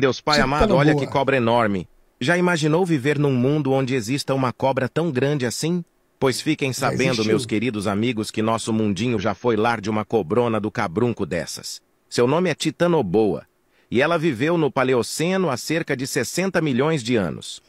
Deus Pai amado, olha boa. que cobra enorme. Já imaginou viver num mundo onde exista uma cobra tão grande assim? Pois fiquem sabendo, meus queridos amigos, que nosso mundinho já foi lar de uma cobrona do cabrunco dessas. Seu nome é Titanoboa, e ela viveu no Paleoceno há cerca de 60 milhões de anos.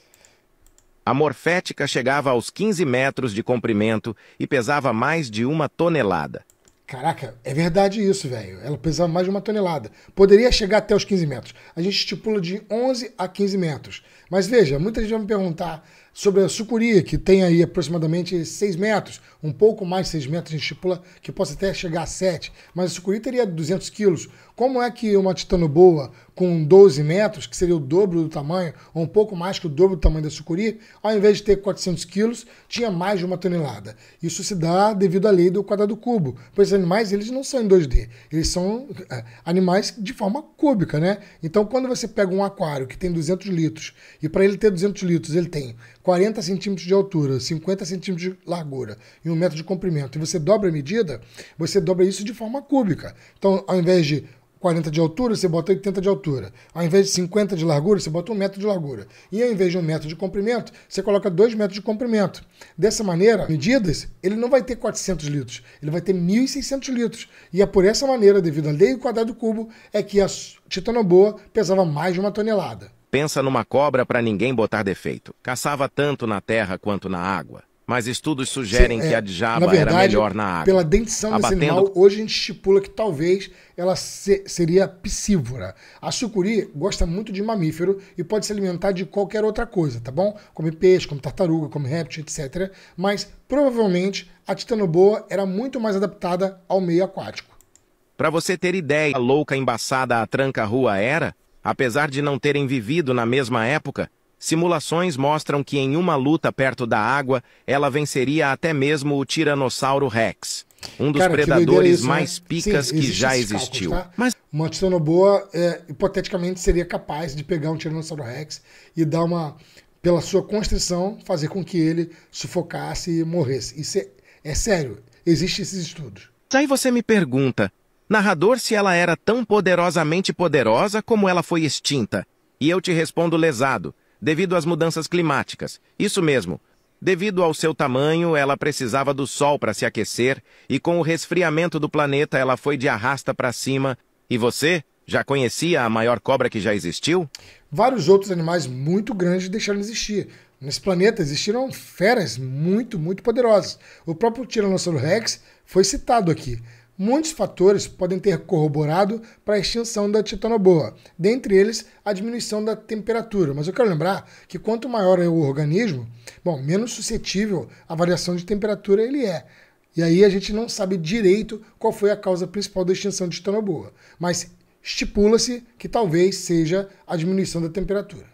A morfética chegava aos 15 metros de comprimento e pesava mais de uma tonelada. Caraca, é verdade isso, velho. Ela pesava mais de uma tonelada. Poderia chegar até os 15 metros. A gente estipula de 11 a 15 metros. Mas veja, muita gente vai me perguntar sobre a sucuri, que tem aí aproximadamente 6 metros, um pouco mais de 6 metros, a gente estipula que possa até chegar a 7, mas a sucuri teria 200 quilos. Como é que uma titanoboa com 12 metros, que seria o dobro do tamanho, ou um pouco mais que o dobro do tamanho da sucuri, ao invés de ter 400 quilos, tinha mais de uma tonelada? Isso se dá devido à lei do quadrado cubo, pois os animais eles não são em 2D, eles são é, animais de forma cúbica, né? Então quando você pega um aquário que tem 200 litros, e para ele ter 200 litros ele tem 40 centímetros de altura, 50 centímetros de largura e um metro de comprimento, e você dobra a medida, você dobra isso de forma cúbica. Então, ao invés de 40 de altura, você bota 80 de altura. Ao invés de 50 de largura, você bota um metro de largura. E ao invés de um metro de comprimento, você coloca 2 metros de comprimento. Dessa maneira, medidas, ele não vai ter 400 litros, ele vai ter 1.600 litros. E é por essa maneira, devido à lei do quadrado do cubo, é que a titanoboa pesava mais de uma tonelada. Pensa numa cobra para ninguém botar defeito. Caçava tanto na terra quanto na água. Mas estudos sugerem Sim, é, que a Djaba verdade, era melhor na água. Pela dentição Abatendo... desse animal, hoje a gente estipula que talvez ela se, seria piscívora. A sucuri gosta muito de mamífero e pode se alimentar de qualquer outra coisa, tá bom? Come peixe, come tartaruga, come réptil, etc. Mas provavelmente a titanoboa era muito mais adaptada ao meio aquático. Para você ter ideia, a louca embaçada a tranca-rua era, Apesar de não terem vivido na mesma época, simulações mostram que em uma luta perto da água, ela venceria até mesmo o Tiranossauro Rex, um dos Cara, predadores isso, né? mais né? picas Sim, que já existiu. Cálculos, tá? Mas... Uma titanoboa, é, hipoteticamente, seria capaz de pegar um Tiranossauro Rex e dar uma... Pela sua constrição, fazer com que ele sufocasse e morresse. Isso é, é sério. Existem esses estudos. Aí você me pergunta, Narrador, se ela era tão poderosamente poderosa como ela foi extinta. E eu te respondo lesado, devido às mudanças climáticas. Isso mesmo. Devido ao seu tamanho, ela precisava do sol para se aquecer, e com o resfriamento do planeta ela foi de arrasta para cima. E você? Já conhecia a maior cobra que já existiu? Vários outros animais muito grandes deixaram de existir. Nesse planeta existiram feras muito, muito poderosas. O próprio Tiranossauro Rex foi citado aqui. Muitos fatores podem ter corroborado para a extinção da titanoboa, dentre eles a diminuição da temperatura. Mas eu quero lembrar que quanto maior é o organismo, bom, menos suscetível à variação de temperatura ele é. E aí a gente não sabe direito qual foi a causa principal da extinção de titanoboa, mas estipula-se que talvez seja a diminuição da temperatura.